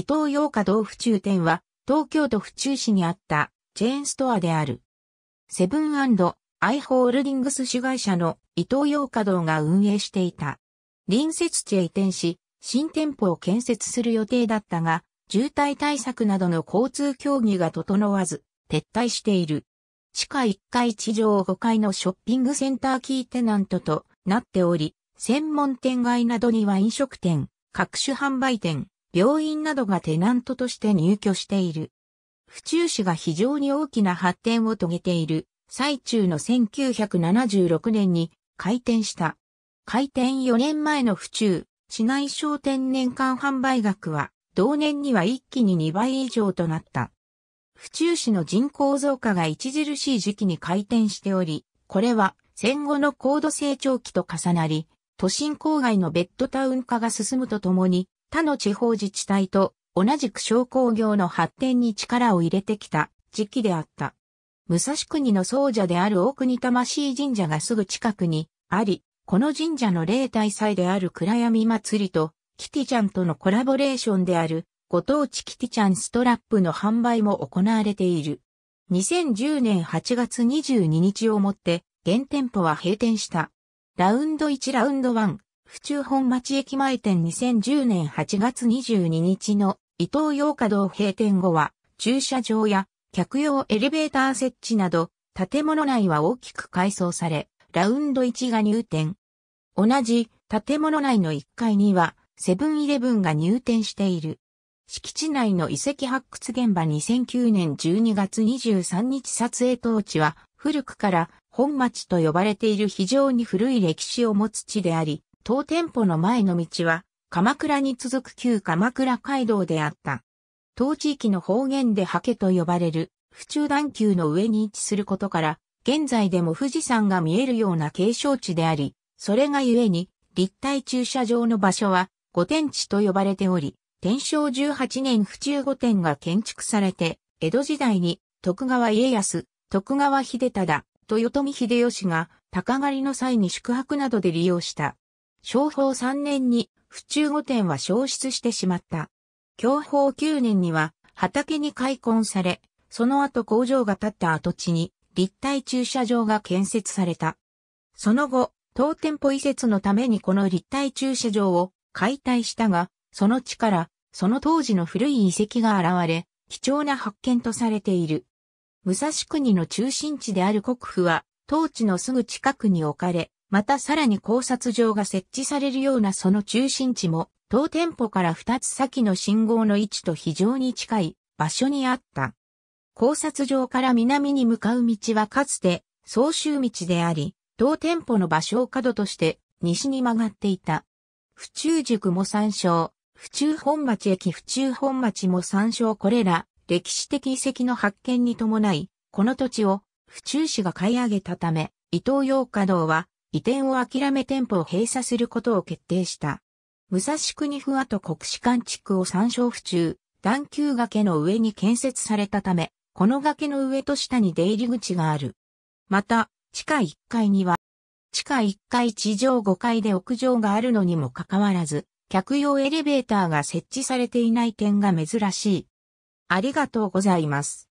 伊東洋華堂府中店は、東京都府中市にあったチェーンストアである。セブンアイ・ホールディングス主会社の伊東洋華堂が運営していた。隣接地へ移転し、新店舗を建設する予定だったが、渋滞対策などの交通協議が整わず、撤退している。地下1階地上5階のショッピングセンターキーテナントとなっており、専門店街などには飲食店、各種販売店、病院などがテナントとして入居している。府中市が非常に大きな発展を遂げている最中の1976年に開店した。開店4年前の府中、市内商店年間販売額は同年には一気に2倍以上となった。府中市の人口増加が著しい時期に開店しており、これは戦後の高度成長期と重なり、都心郊外のベッドタウン化が進むとともに、他の地方自治体と同じく商工業の発展に力を入れてきた時期であった。武蔵国の僧者である大国魂神社がすぐ近くにあり、この神社の霊体祭である暗闇祭りと、キティちゃんとのコラボレーションである、ご当地キティちゃんストラップの販売も行われている。2010年8月22日をもって、現店舗は閉店した。ラウンド1ラウンド1、府中本町駅前店2010年8月22日の伊東洋華堂閉店後は、駐車場や客用エレベーター設置など、建物内は大きく改装され、ラウンド1が入店。同じ建物内の1階には、セブンイレブンが入店している。敷地内の遺跡発掘現場2009年12月23日撮影当地は、古くから本町と呼ばれている非常に古い歴史を持つ地であり、当店舗の前の道は、鎌倉に続く旧鎌倉街道であった。当地域の方言でハケと呼ばれる、府中段丘の上に位置することから、現在でも富士山が見えるような景勝地であり、それがゆえに、立体駐車場の場所は、御殿地と呼ばれており、天正18年府中御殿が建築されて、江戸時代に徳川家康、徳川秀忠、豊臣秀吉が高狩りの際に宿泊などで利用した商法3年に府中御殿は消失してしまった。教法9年には畑に開墾され、その後工場が建った跡地に立体駐車場が建設された。その後、当店舗移設のためにこの立体駐車場を解体したが、その地から、その当時の古い遺跡が現れ、貴重な発見とされている。武蔵国の中心地である国府は、当地のすぐ近くに置かれ、またさらに考察場が設置されるようなその中心地も、当店舗から2つ先の信号の位置と非常に近い場所にあった。考察場から南に向かう道はかつて、総集道であり、当店舗の場所を角として西に曲がっていた。府中塾も参照、府中本町駅府中本町も参照これら、歴史的遺跡の発見に伴い、この土地を府中市が買い上げたため、伊東洋華道は移転を諦め店舗を閉鎖することを決定した。武蔵国府跡国士館地区を参照府中、段丘崖の上に建設されたため、この崖の上と下に出入り口がある。また、地下1階には、地下1階地上5階で屋上があるのにもかかわらず、客用エレベーターが設置されていない点が珍しい。ありがとうございます。